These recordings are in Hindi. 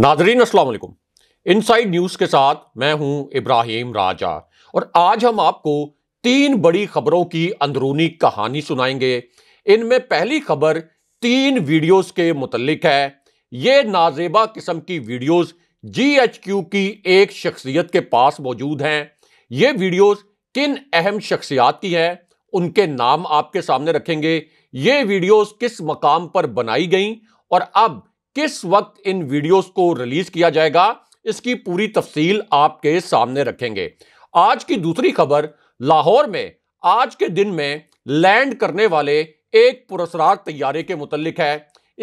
नाजरीन असलकुम इनसाइड न्यूज़ के साथ मैं हूं इब्राहिम राजा और आज हम आपको तीन बड़ी खबरों की अंदरूनी कहानी सुनाएंगे इनमें पहली खबर तीन वीडियोस के मुतलक है ये नाजेबा किस्म की वीडियोस जीएचक्यू की एक शख्सियत के पास मौजूद हैं ये वीडियोस किन अहम शख्सियात की हैं उनके नाम आपके सामने रखेंगे ये वीडियोस किस मकाम पर बनाई गई और अब किस वक्त इन वीडियोस को रिलीज किया जाएगा इसकी पूरी तफसील आपके सामने रखेंगे आज की दूसरी खबर लाहौर में आज के दिन में लैंड करने वाले एक पुरस्कार तैयारे के मुतलिक है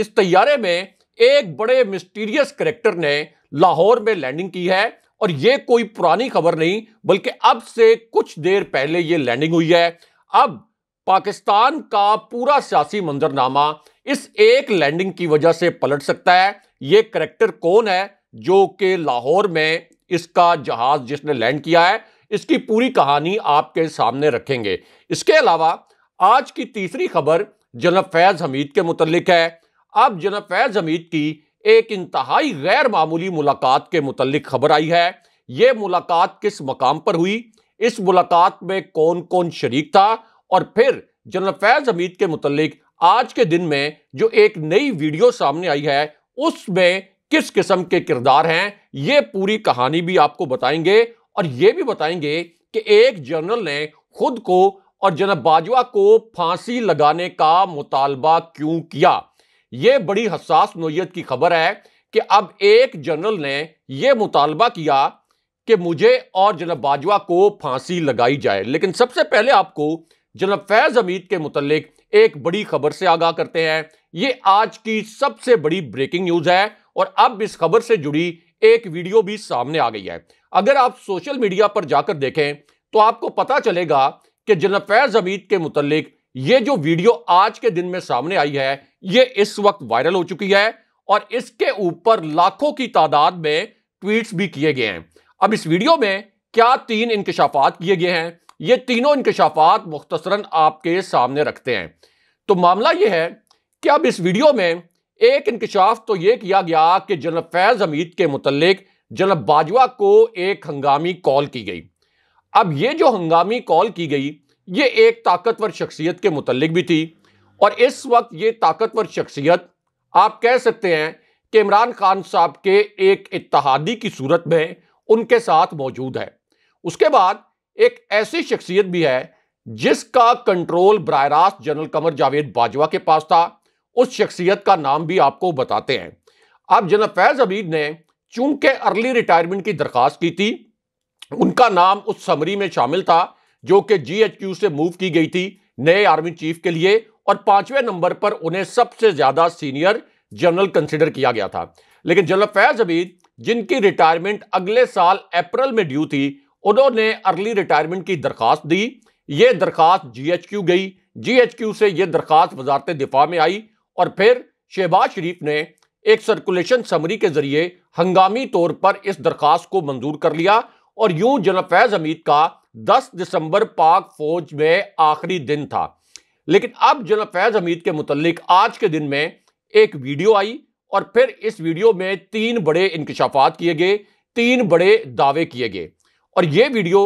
इस तैयारे में एक बड़े मिस्टीरियस करेक्टर ने लाहौर में लैंडिंग की है और यह कोई पुरानी खबर नहीं बल्कि अब से कुछ देर पहले ये लैंडिंग हुई है अब पाकिस्तान का पूरा सियासी मंजरनामा इस एक लैंडिंग की वजह से पलट सकता है ये करेक्टर कौन है जो कि लाहौर में इसका जहाज जिसने लैंड किया है इसकी पूरी कहानी आपके सामने रखेंगे इसके अलावा आज की तीसरी खबर जनब फैज़ हमीद के मुतलिक है अब जनब फैज़ हमीद की एक इंतहाई गैर मामूली मुलाकात के मुतलिक खबर आई है ये मुलाकात किस मकाम पर हुई इस मुलाकात में कौन कौन शरीक था और फिर जनरल फैज़ हमीद के मुतलिक आज के दिन में जो एक नई वीडियो सामने आई है उसमें किस किस्म के किरदार हैं ये पूरी कहानी भी आपको बताएंगे और ये भी बताएंगे कि एक जनरल ने खुद को और जनब बाजवा को फांसी लगाने का मुतालबा क्यों किया ये बड़ी हसास नोयत की खबर है कि अब एक जनरल ने यह मुतालबा किया कि मुझे और जनब बाजवा को फांसी लगाई जाए लेकिन सबसे पहले आपको जनब फैज़ हमीद के मुतलक एक बड़ी खबर से आगाह करते हैं ये आज की सबसे बड़ी ब्रेकिंग न्यूज है और अब इस खबर से जुड़ी एक वीडियो भी सामने आ गई है अगर आप सोशल मीडिया पर जाकर देखें तो आपको पता चलेगा कि जनफैज अमीद के मुतलिक ये जो वीडियो आज के दिन में सामने आई है ये इस वक्त वायरल हो चुकी है और इसके ऊपर लाखों की तादाद में ट्वीट्स भी किए गए हैं अब इस वीडियो में क्या तीन इंकशाफात किए गए हैं ये तीनों इंकशाफात मुख्तसरा आपके सामने रखते हैं तो मामला यह है कि अब इस वीडियो में एक इंकशाफ तो ये किया गया कि जनरल फैज़ हमीद के मुतलक जनरल बाजवा को एक हंगामी कॉल की गई अब ये जो हंगामी कॉल की गई ये एक ताकतवर शख्सियत के मुतलक भी थी और इस वक्त ये ताकतवर शख्सियत आप कह सकते हैं कि इमरान खान साहब के एक इतिहादी की सूरत में उनके साथ मौजूद है उसके बाद एक ऐसी शख्सियत भी है जिसका कंट्रोल बरह रास्त जनरल कमर जावेद बाजवा के पास था उस शख्सियत का नाम भी आपको बताते हैं अब जनरल फैज अबीद ने चूंकि अर्ली रिटायरमेंट की दरख्वास्त की थी उनका नाम उस समरी में शामिल था जो कि जीएचक्यू से मूव की गई थी नए आर्मी चीफ के लिए और पांचवें नंबर पर उन्हें सबसे ज्यादा सीनियर जनरल कंसिडर किया गया था लेकिन जनरल फैज अबीद जिनकी रिटायरमेंट अगले साल अप्रैल में ड्यू थी उन्होंने अर्ली रिटायरमेंट की दरख्वास्त दी ये दरख्वास्त जीएचक्यू गई जीएचक्यू से ये दरख्वास्त वजारत दिफा में आई और फिर शहबाज शरीफ ने एक सर्कुलेशन समरी के जरिए हंगामी तौर पर इस दरख्वास्त को मंजूर कर लिया और यूं जनरल फैज हमीद का 10 दिसंबर पाक फौज में आखिरी दिन था लेकिन अब जनरल फैज हमीद के मुतलिक आज के दिन में एक वीडियो आई और फिर इस वीडियो में तीन बड़े इंकशाफात किए गए तीन बड़े दावे किए गए और ये वीडियो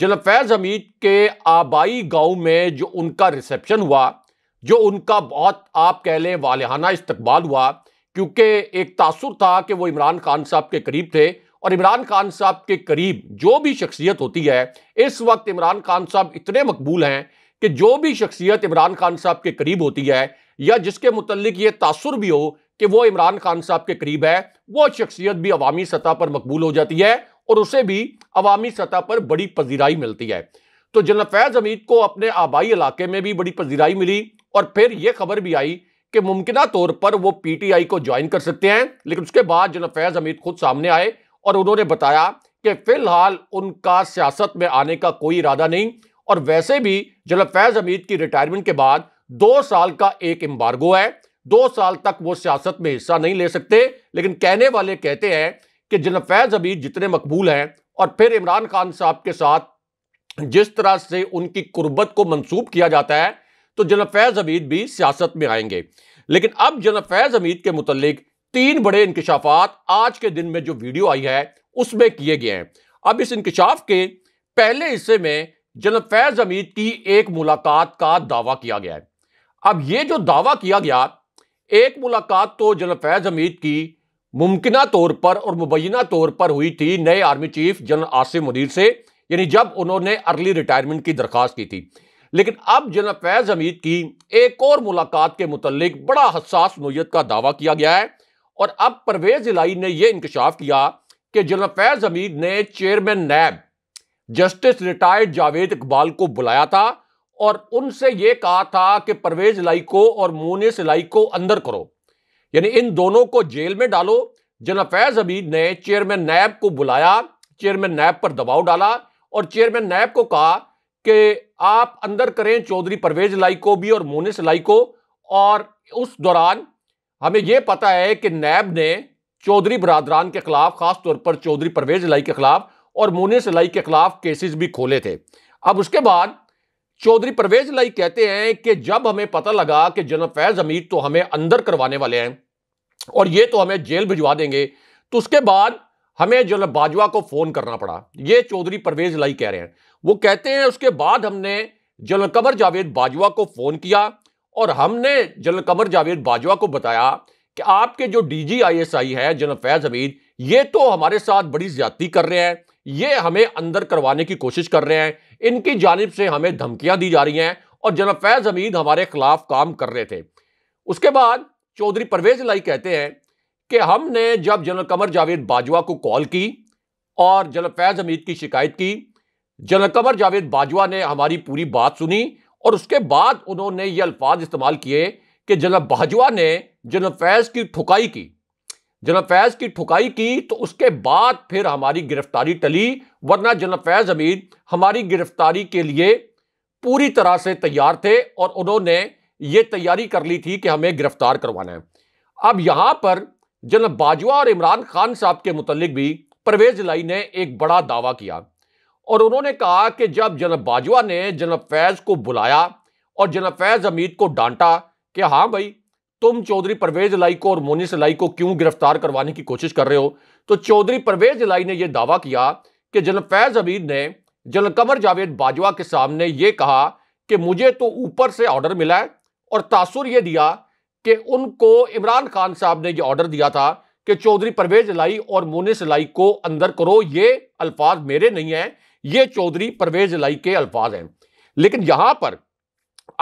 जलफैज़ हमीद के आबाई गांव में जो उनका रिसेप्शन हुआ जो उनका बहुत आप कह लें वालहाना इस्तबाल हुआ क्योंकि एक तासर था कि वो इमरान खान साहब के करीब थे और इमरान खान साहब के करीब जो भी शख्सियत होती है इस वक्त इमरान खान साहब इतने मकबूल हैं कि जो भी शख्सियत इमरान खान साहब के करीब होती है या जिसके मतलब ये तासर भी हो कि वो इमरान खान साहब के करीब है वो शख्सियत भी अवामी सतह पर मकबूल हो जाती है और उसे भी अवामी सतह पर बड़ी पजीराई मिलती है तो जनरल फैज़ हमीद को अपने आबाई इलाके में भी बड़ी पजीराई मिली और फिर यह खबर भी आई कि मुमकिन तौर पर वो पीटीआई को ज्वाइन कर सकते हैं लेकिन उसके बाद जनरल फैज़ हमीद खुद सामने आए और उन्होंने बताया कि फिलहाल उनका सियासत में आने का कोई इरादा नहीं और वैसे भी जनरल फैज़ हमीद की रिटायरमेंट के बाद दो साल का एक एम्बार्गो है दो साल तक वो सियासत में हिस्सा नहीं ले सकते लेकिन कहने वाले कहते हैं कि जनरल फैज़ जितने मकबूल हैं और फिर इमरान खान साहब के साथ जिस तरह से उनकी कुर्बत को मनसूब किया जाता है तो जनफैज फैज़ भी सियासत में आएंगे लेकिन अब जनफैज फैज़ अमीद के मुतलिक तीन बड़े इंकशाफात आज के दिन में जो वीडियो आई है उसमें किए गए हैं अब इस इंकशाफ के पहले हिस्से में जनफैज फैज़ अमीद की एक मुलाकात का दावा किया गया है अब ये जो दावा किया गया एक मुलाकात तो जनफैज फैज़ अमीद की मुमकिन तौर पर और मुबैना तौर पर हुई थी नए army chief general Asif Munir से यानी जब उन्होंने अर्ली रिटायरमेंट की दरख्वास्त की थी लेकिन अब जनरल फैज़ हमीद की एक और मुलाकात के मुतलिक बड़ा हसास नोयत का दावा किया गया है और अब परवेज इलाई ने यह इंकशाफ किया कि जनरल फैज़ हमीद ने chairman NAB justice retired Javed Iqbal को बुलाया था और उनसे यह कहा था कि परवेज लाई को और मोनिस सिलाई को अंदर करो यानी इन दोनों को जेल में डालो जना फैज अभी ने चेयरमैन नैब को बुलाया चेयरमैन नैब पर दबाव डाला और चेयरमैन नैब को कहा कि आप अंदर करें चौधरी परवेज लाई को भी और मोनिस लाई को और उस दौरान हमें यह पता है कि नैब ने चौधरी बरदरान के खिलाफ खासतौर पर चौधरी परवेज लाई के खिलाफ और मोनिस लाई के खिलाफ केसेस भी खोले थे अब उसके बाद चौधरी परवेज लाई कहते हैं कि जब हमें पता लगा कि जनरल फैज हमीद तो हमें अंदर करवाने वाले हैं और ये तो हमें जेल भिजवा देंगे तो उसके बाद हमें जनरल बाजवा को फ़ोन करना पड़ा ये चौधरी परवेज लाई कह रहे हैं वो कहते हैं उसके बाद हमने जनरल कमर जावेद बाजवा को फ़ोन किया और हमने जनरल कमर जावेद बाजवा को बताया कि आपके जो D G I S I है जनरल फैज हमीद ये तो हमारे साथ बड़ी ज्यादती कर रहे हैं ये हमें अंदर करवाने की कोशिश कर रहे हैं इनकी जानब से हमें धमकियां दी जा रही हैं और जनाब फैज़ हमीद हमारे खिलाफ काम कर रहे थे उसके बाद चौधरी परवेज लाई कहते हैं कि हमने जब जनरल कमर जावेद बाजवा को कॉल की और जनरल फैज़ हमीद की शिकायत की जनरल कमर जावेद बाजवा ने हमारी पूरी बात सुनी और उसके बाद उन्होंने ये अल्फाज इस्तेमाल किए कि जनरल बाजवा ने जनरल फैज़ की ठुकाई की जनरल फैज की ठुकाई की तो उसके बाद फिर हमारी गिरफ्तारी टली वरना जनरल फैज अमीर हमारी गिरफ्तारी के लिए पूरी तरह से तैयार थे और उन्होंने ये तैयारी कर ली थी कि हमें गिरफ्तार करवाना है अब यहाँ पर जनरल बाजवा और इमरान खान साहब के मुतलिक भी परवेज लाई ने एक बड़ा दावा किया और उन्होंने कहा कि जब जनरल बाजवा ने जनरल फैज को बुलाया और जनरल फैज अमीर को डांटा कि हाँ भाई तुम चौधरी परवेज लाई को और मोनिस लाई को क्यों गिरफ्तार करवाने की कोशिश कर रहे हो तो चौधरी परवेज लाई ने यह दावा किया कि जनरल फैज अबीद ने जनरल कमर जावेद बाजवा के सामने यह कहा कि मुझे तो ऊपर से ऑर्डर मिला है और तासुर यह दिया कि उनको इमरान खान साहब ने यह ऑर्डर दिया था कि चौधरी परवेज लाई और मोनिस लाई को अंदर करो ये अल्फाज मेरे नहीं है ये चौधरी परवेज लाई के अल्फाज हैं लेकिन यहां पर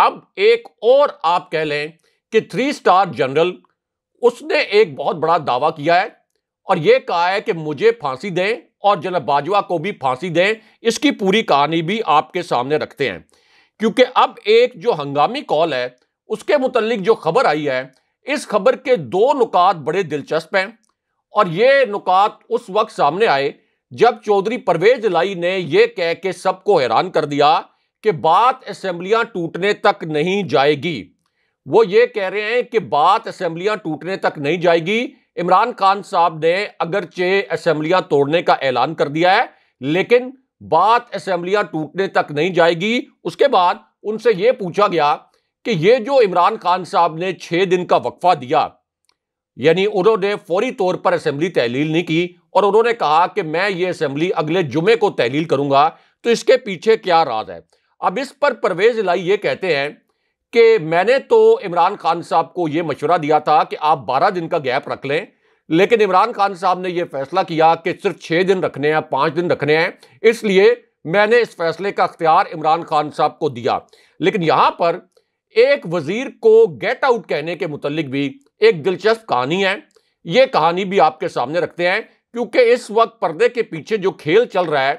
अब एक और आप कह लें कि थ्री स्टार जनरल उसने एक बहुत बड़ा दावा किया है और यह कहा है कि मुझे फांसी दें और जनरल बाजवा को भी फांसी दें इसकी पूरी कहानी भी आपके सामने रखते हैं क्योंकि अब एक जो हंगामी कॉल है उसके मुतलिक जो खबर आई है इस खबर के दो नुकात बड़े दिलचस्प हैं और ये नुकात उस वक्त सामने आए जब चौधरी परवेज लाई ने यह कह के सबको हैरान कर दिया कि बात असेंबलियां टूटने तक नहीं जाएगी वो ये कह रहे हैं कि बात असम्बलियां टूटने तक नहीं जाएगी इमरान खान साहब ने अगरचे असम्बलियाँ तोड़ने का ऐलान कर दिया है लेकिन बात असम्बलियां टूटने तक नहीं जाएगी उसके बाद उनसे ये पूछा गया कि ये जो इमरान खान साहब ने छः दिन का वक्फा दिया यानी उन्होंने फौरी तौर पर असम्बली तहलील नहीं की और उन्होंने कहा कि मैं ये असम्बली अगले जुमे को तहलील करूंगा तो इसके पीछे क्या राज है अब इस पर परवेज लाई ये कहते हैं कि मैंने तो इमरान खान साहब को यह मशवरा दिया था कि आप 12 दिन का गैप रख लें लेकिन इमरान खान साहब ने यह फैसला किया कि सिर्फ छः दिन रखने हैं पाँच दिन रखने हैं इसलिए मैंने इस फैसले का अख्तियार इमरान खान साहब को दिया लेकिन यहाँ पर एक वजीर को गेट आउट कहने के मुतलिक भी एक दिलचस्प कहानी है ये कहानी भी आपके सामने रखते हैं क्योंकि इस वक्त पर्दे के पीछे जो खेल चल रहा है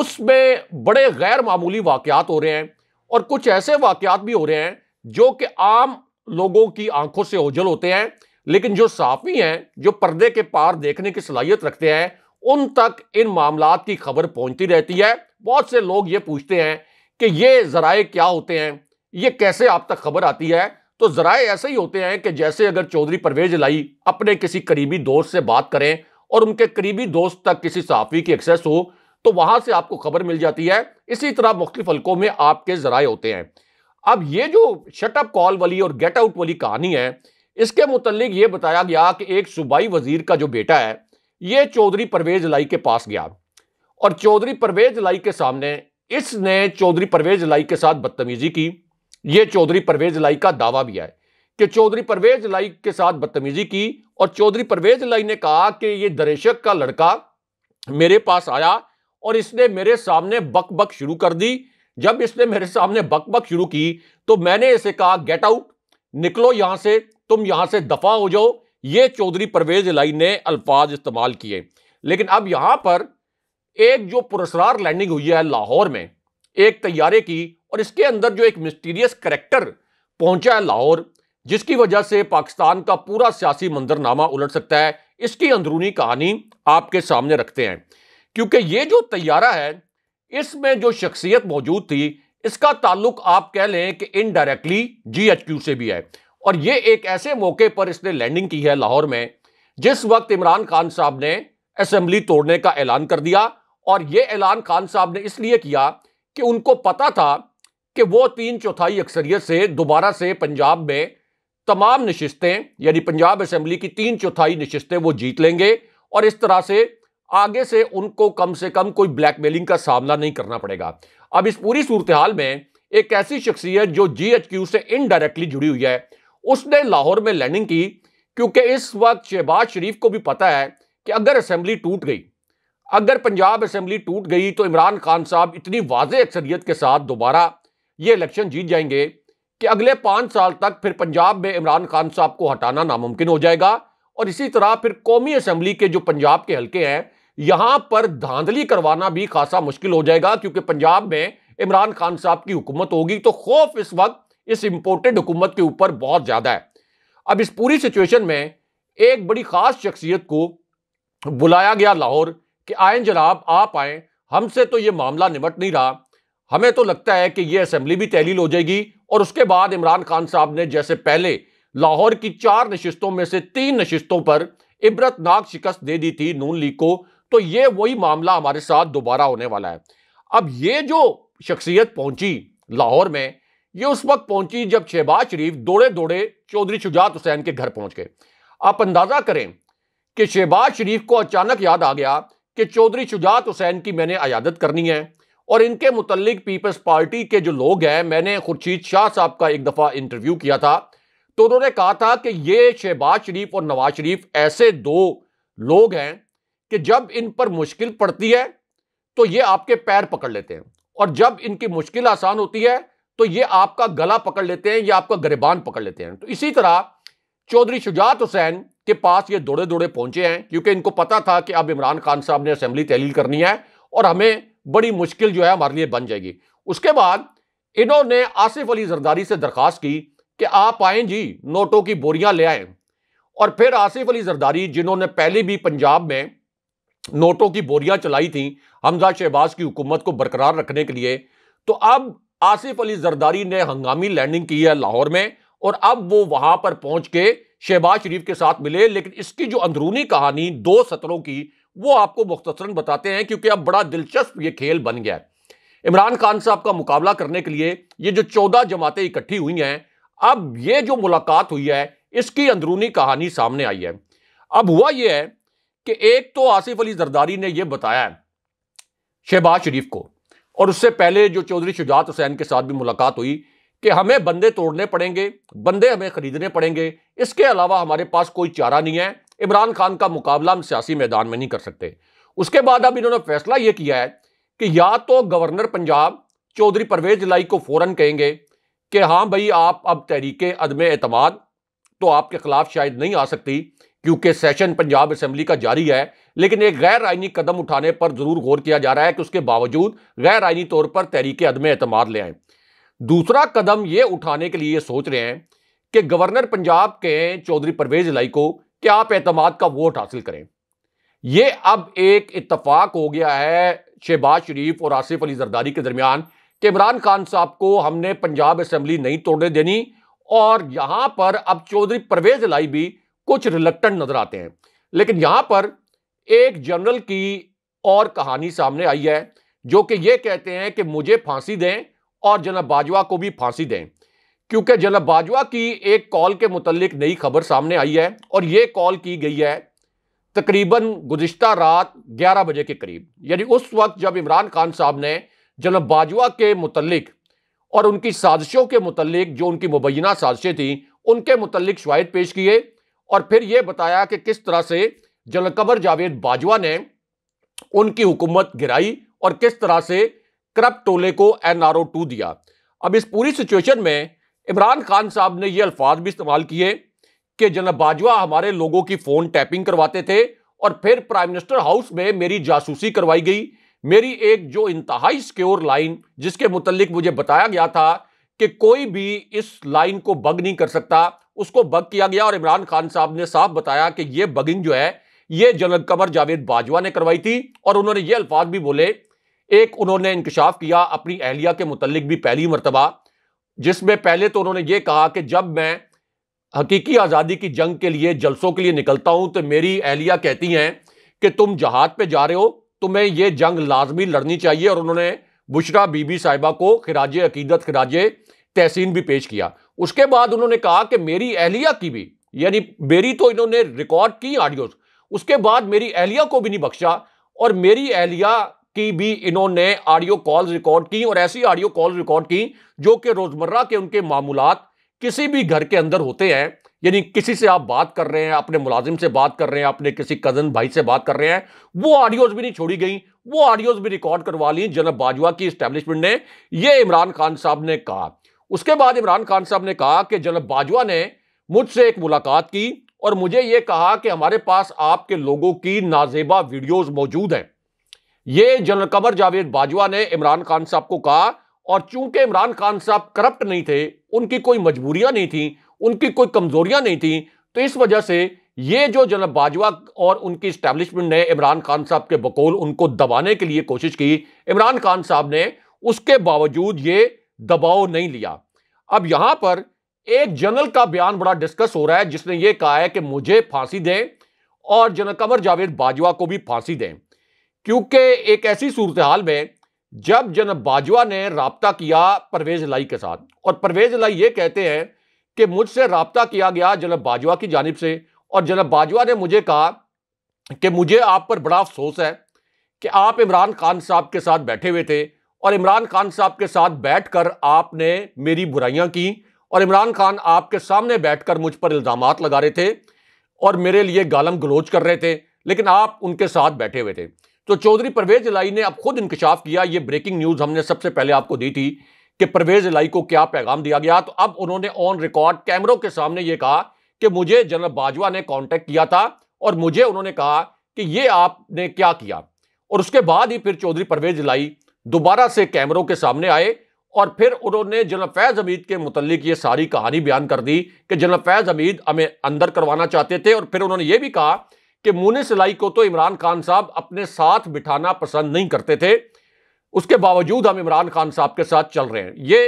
उसमें बड़े गैर मामूली वाक़ात हो रहे हैं और कुछ ऐसे वाकयात भी हो रहे हैं जो कि आम लोगों की आंखों से ओझल होते हैं लेकिन जो साफी हैं जो पर्दे के पार देखने की सलाहियत रखते हैं उन तक इन मामला की खबर पहुंचती रहती है बहुत से लोग ये पूछते हैं कि ये जराए क्या होते हैं ये कैसे आप तक खबर आती है तो जराए ऐसे ही होते हैं कि जैसे अगर चौधरी परवेज लाई अपने किसी करीबी दोस्त से बात करें और उनके करीबी दोस्त तक किसी साफी की एक्सेस हो तो वहां से आपको खबर मिल जाती है इसी तरह मुख्तलिफ हल्कों में आपके जराए होते हैं अब ये जो शटअप कॉल वाली और गेट आउट वाली कहानी है इसके मुतलिक ये बताया गया कि एक सूबाई वजीर का जो बेटा है ये चौधरी परवेज लाई के पास गया और चौधरी परवेज लाई के सामने इसने चौधरी परवेज लाई के साथ बदतमीजी की ये चौधरी परवेज लाई का दावा भी है कि चौधरी परवेज लाई के साथ बदतमीजी की और चौधरी परवेज लाई ने कहा कि ये दरेशक का लड़का मेरे पास आया और इसने मेरे सामने बक बक शुरू कर दी जब इसने मेरे सामने बक बक शुरू की तो मैंने इसे कहा गेट आउट निकलो यहां से तुम यहां से दफा हो जाओ ये चौधरी परवेज लाई ने अल्फाज इस्तेमाल किए लेकिन अब यहां पर एक जो पुरस्कार लैंडिंग हुई है लाहौर में एक तैयारे की और इसके अंदर जो एक मिस्टीरियस करेक्टर पहुंचा है लाहौर जिसकी वजह से पाकिस्तान का पूरा सियासी मंजरनामा उलट सकता है इसकी अंदरूनी कहानी आपके सामने रखते हैं क्योंकि ये जो तैयारा है इसमें जो शख्सियत मौजूद थी इसका ताल्लुक आप कह लें कि इनडायरेक्टली जीएचक्यू से भी है और ये एक ऐसे मौके पर इसने लैंडिंग की है लाहौर में जिस वक्त इमरान खान साहब ने असम्बली तोड़ने का ऐलान कर दिया और ये ऐलान खान साहब ने इसलिए किया कि उनको पता था कि वो तीन चौथाई अक्सरियत से दोबारा से पंजाब में तमाम नशस्तें यानी पंजाब असम्बली की तीन चौथाई नशस्तें वो जीत लेंगे और इस तरह से आगे से उनको कम से कम कोई ब्लैकमेलिंग का सामना नहीं करना पड़ेगा अब इस पूरी सूरत हाल में एक ऐसी शख्सियत जो जीएचक्यू से इनडायरेक्टली जुड़ी हुई है उसने लाहौर में लैंडिंग की क्योंकि इस वक्त शहबाज शरीफ को भी पता है कि अगर असेंबली टूट गई अगर पंजाब असेंबली टूट गई तो इमरान खान साहब इतनी वाज अक्सरियत के साथ दोबारा ये इलेक्शन जीत जाएंगे कि अगले पाँच साल तक फिर पंजाब में इमरान खान साहब को हटाना नामुमकिन हो जाएगा और इसी तरह फिर कौमी असम्बली के जो पंजाब के हल्के हैं यहां पर धांधली करवाना भी खासा मुश्किल हो जाएगा क्योंकि पंजाब में इमरान खान साहब की हुकूमत होगी तो खौफ इस वक्त इस इंपोर्टेड हुकूमत के ऊपर बहुत ज्यादा है अब इस पूरी सिचुएशन में एक बड़ी खास शख्सियत को बुलाया गया लाहौर कि आए जनाब आप आए हमसे तो यह मामला निमट नहीं रहा हमें तो लगता है कि यह असेंबली भी तहलील हो जाएगी और उसके बाद इमरान खान साहब ने जैसे पहले लाहौर की चार नशितों में से तीन नशितों पर इबरतनाक शिकस्त दे दी थी नून लीग को तो ये वही मामला हमारे साथ दोबारा होने वाला है अब ये जो शख्सियत पहुंची लाहौर में ये उस वक्त पहुंची जब शहबाज शरीफ दौड़े दौड़े चौधरी शुजात हुसैन के घर पहुंच गए आप अंदाजा करें कि शहबाज शरीफ को अचानक याद आ गया कि चौधरी शुजात हुसैन की मैंने अयादत करनी है और इनके मुतलिक पीपल्स पार्टी के जो लोग हैं मैंने खुर्शीद शाह साहब का एक दफ़ा इंटरव्यू किया था तो उन्होंने कहा था कि ये शहबाज शरीफ और नवाज शरीफ ऐसे दो लोग हैं कि जब इन पर मुश्किल पड़ती है तो ये आपके पैर पकड़ लेते हैं और जब इनकी मुश्किल आसान होती है तो ये आपका गला पकड़ लेते हैं या आपका गरीबान पकड़ लेते हैं तो इसी तरह चौधरी शुजात हुसैन के पास ये दौड़े दौड़े पहुंचे हैं क्योंकि इनको पता था कि अब इमरान खान साहब ने असेंबली तहलील करनी है और हमें बड़ी मुश्किल जो है हमारे लिए बन जाएगी उसके बाद इन्होंने आसिफ अली जरदारी से दरख्वास्त की कि आप आए जी नोटों की बोरियां ले आए और फिर आसिफ अली जरदारी जिन्होंने पहले भी पंजाब में नोटों की बोरियां चलाई थी हमजा शहबाज की हुकूमत को बरकरार रखने के लिए तो अब आसिफ अली जरदारी ने हंगामी लैंडिंग की है लाहौर में और अब वो वहां पर पहुंच के शहबाज शरीफ के साथ मिले लेकिन इसकी जो अंदरूनी कहानी दो सत्रों की वो आपको मुख्तसरन बताते हैं क्योंकि अब बड़ा दिलचस्प ये खेल बन गया है इमरान खान साहब का मुकाबला करने के लिए ये जो चौदह जमातें इकट्ठी हुई हैं अब ये जो मुलाकात हुई है इसकी अंदरूनी कहानी सामने आई है अब हुआ यह है कि एक तो आसिफ अली जरदारी ने यह बताया शहबाज शरीफ को और उससे पहले जो चौधरी शुजात हुसैन के साथ भी मुलाकात हुई कि हमें बंदे तोड़ने पड़ेंगे बंदे हमें खरीदने पड़ेंगे इसके अलावा हमारे पास कोई चारा नहीं है इमरान खान का मुकाबला हम सियासी मैदान में नहीं कर सकते उसके बाद अब इन्होंने फैसला ये किया है कि या तो गवर्नर पंजाब चौधरी परवेज लाई को फौरन कहेंगे कि हाँ भाई आप अब तहरीक अदम अतमाद तो आपके खिलाफ शायद नहीं आ सकती क्योंकि सेशन पंजाब असेंबली का जारी है लेकिन एक गैर आइनी कदम उठाने पर जरूर गौर किया जा रहा है कि उसके बावजूद गैर आइनी तौर पर तहरीक अदम अतमाद ले आए दूसरा कदम ये उठाने के लिए सोच रहे हैं कि गवर्नर पंजाब के चौधरी परवेज लाई को कि आप एतम का वोट हासिल करें ये अब एक इतफाक हो गया है शहबाज शरीफ और आसिफ अली जरदारी के दरमियान कि इमरान खान साहब को हमने पंजाब असम्बली नहीं तोड़ने देनी और यहां पर अब चौधरी परवेज लाई भी कुछ रिलक्टेंट नजर आते हैं लेकिन यहां पर एक जनरल की और कहानी सामने आई है जो कि यह कहते हैं कि मुझे फांसी दें और जनाब बाजवा को भी फांसी दें क्योंकि जनब बाजवा की एक कॉल के मुतलिक नई खबर सामने आई है और ये कॉल की गई है तकरीबन गुज्त रात 11 बजे के करीब यानी उस वक्त जब इमरान खान साहब ने जनब बाजवा के मुतलिक और उनकी साजिशों के मुतलिक जो उनकी मुबैना साजिशें थी उनके मुतलिक शवाद पेश किए और फिर यह बताया कि किस तरह से जनकबर जावेद बाजवा ने उनकी हुकूमत गिराई और किस तरह से करप टोले को एन आर ओ टू दिया अब इस पूरी सिचुएशन में इमरान खान साहब ने ये अल्फाज भी इस्तेमाल किए कि जनब बाजवा हमारे लोगों की फ़ोन टैपिंग करवाते थे और फिर प्राइम मिनिस्टर हाउस में मेरी जासूसी करवाई गई मेरी एक जो इंतहाई सिक्योर लाइन जिसके मुतलिक मुझे बताया गया था कि कोई भी इस लाइन को बग नहीं कर सकता उसको बग किया गया और इमरान खान साहब ने साफ बताया कि यह बगिंग जो है यह जनरल कमर जावेद बाजवा ने करवाई थी और उन्होंने ये अल्फाज भी बोले एक उन्होंने इंकशाफ किया अपनी अहलिया के मुतलिक भी पहली मरतबा जिसमें पहले तो उन्होंने ये कहा कि जब मैं हकीकी आज़ादी की जंग के लिए जलसों के लिए निकलता हूं तो मेरी अहलिया कहती हैं कि तुम जहाज पे जा रहे हो तुम्हें यह जंग लाजमी लड़नी चाहिए और उन्होंने बुशरा बीबी साहिबा को खराज अकीदत खराजे तहसीन भी पेश किया उसके बाद उन्होंने कहा कि मेरी अहलिया की भी यानी मेरी तो इन्होंने रिकॉर्ड की ऑडियोज उसके बाद मेरी अहलिया को भी नहीं बख्शा और मेरी अहलिया की भी इन्होंने ऑडियो कॉल रिकॉर्ड की और ऐसी ऑडियो कॉल रिकॉर्ड की जो कि रोजमर्रा के उनके मामूलत किसी भी घर के अंदर होते हैं यानी किसी से आप बात कर रहे हैं अपने मुलाजिम से बात कर रहे हैं अपने किसी कजन भाई से बात कर रहे हैं वो ऑडियोज भी नहीं छोड़ी गई वो ऑडियोज भी रिकॉर्ड करवा ली जनब बाजवा की इस्टेब्लिशमेंट ने यह इमरान खान साहब ने कहा उसके बाद इमरान खान साहब ने कहा कि जनरल बाजवा ने मुझसे एक मुलाकात की और मुझे यह कहा कि हमारे पास आपके लोगों की नाजेबा वीडियोस मौजूद हैं ये जनरल कमर जावेद बाजवा ने इमरान खान साहब को कहा और चूंकि इमरान खान साहब करप्ट नहीं थे उनकी कोई मजबूरियां नहीं थी उनकी कोई कमजोरियां नहीं थी तो इस वजह से ये जो जनरल बाजवा और उनकी स्टैब्लिशमेंट ने इमरान खान साहब के बकौल उनको दबाने के लिए कोशिश की इमरान खान साहब ने उसके बावजूद ये दबाव नहीं लिया अब यहां पर एक जनरल का बयान बड़ा डिस्कस हो रहा है जिसने यह कहा है कि मुझे फांसी दें और जनरल कमर जावेद बाजवा को भी फांसी दें क्योंकि एक ऐसी सूरत हाल में जब जनरल बाजवा ने रबता किया परवेज लाई के साथ और परवेज लाई ये कहते हैं कि मुझसे रबता किया गया जनरल बाजवा की जानब से और जनरल बाजवा ने मुझे कहा कि मुझे आप पर बड़ा अफसोस है कि आप इमरान खान साहब के साथ बैठे हुए थे और इमरान खान साहब के साथ बैठकर आपने मेरी बुराइयां की और इमरान खान आपके सामने बैठकर मुझ पर इल्ज़ाम लगा रहे थे और मेरे लिए गालम गलोच कर रहे थे लेकिन आप उनके साथ बैठे हुए थे तो चौधरी परवेज लाई ने अब खुद इंकशाफ किया ये ब्रेकिंग न्यूज़ हमने सबसे पहले आपको दी थी कि परवेज लाई को क्या पैगाम दिया गया तो अब उन्होंने ऑन रिकॉर्ड कैमरों के सामने ये कहा कि मुझे जनरल बाजवा ने कॉन्टैक्ट किया था और मुझे उन्होंने कहा कि ये आपने क्या किया और उसके बाद ही फिर चौधरी परवेज लाई दोबारा से कैमरों के सामने आए और फिर उन्होंने जनरल फैज़ हमीद के मुतलिक ये सारी कहानी बयान कर दी कि जनरल फैज़ हमीद हमें अंदर करवाना चाहते थे और फिर उन्होंने ये भी कहा कि मुनिस सिलाई को तो इमरान खान साहब अपने साथ बिठाना पसंद नहीं करते थे उसके बावजूद हम इमरान खान साहब के साथ चल रहे हैं ये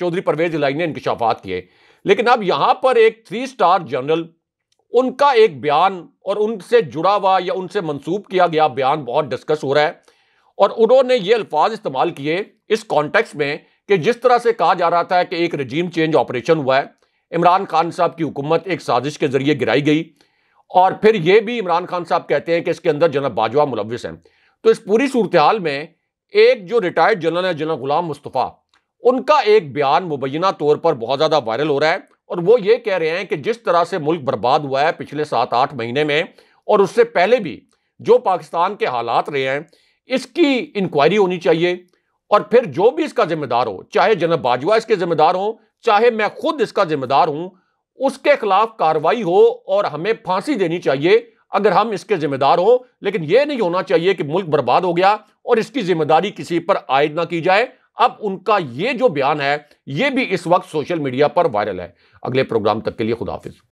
चौधरी परवेज इलाई ने इंकशाफात किए लेकिन अब यहां पर एक थ्री स्टार जनरल उनका एक बयान और उनसे जुड़ा हुआ या उनसे मंसूब किया गया बयान बहुत डिस्कस हो रहा है और उन्होंने ये अल्फाज इस्तेमाल किए इस कॉन्टेक्स्ट में कि जिस तरह से कहा जा रहा था कि एक रजीम चेंज ऑपरेशन हुआ है इमरान खान साहब की हुकूमत एक साजिश के जरिए गिराई गई और फिर ये भी इमरान खान साहब कहते हैं कि इसके अंदर जनाब बाजवा मुलविस हैं तो इस पूरी सूरत हाल में एक जो रिटायर्ड जनरल है जनरल गुलाम मुस्तफ़ा उनका एक बयान मुबैना तौर पर बहुत ज़्यादा वायरल हो रहा है और वो ये कह रहे हैं कि जिस तरह से मुल्क बर्बाद हुआ है पिछले सात आठ महीने में और उससे पहले भी जो पाकिस्तान के हालात रहे हैं इसकी इंक्वायरी होनी चाहिए और फिर जो भी इसका जिम्मेदार हो चाहे जनरल बाजवा इसके जिम्मेदार हो चाहे मैं खुद इसका जिम्मेदार हूं उसके खिलाफ कार्रवाई हो और हमें फांसी देनी चाहिए अगर हम इसके जिम्मेदार हो लेकिन यह नहीं होना चाहिए कि मुल्क बर्बाद हो गया और इसकी जिम्मेदारी किसी पर आयद ना की जाए अब उनका यह जो बयान है यह भी इस वक्त सोशल मीडिया पर वायरल है अगले प्रोग्राम तक के लिए खुदाफिज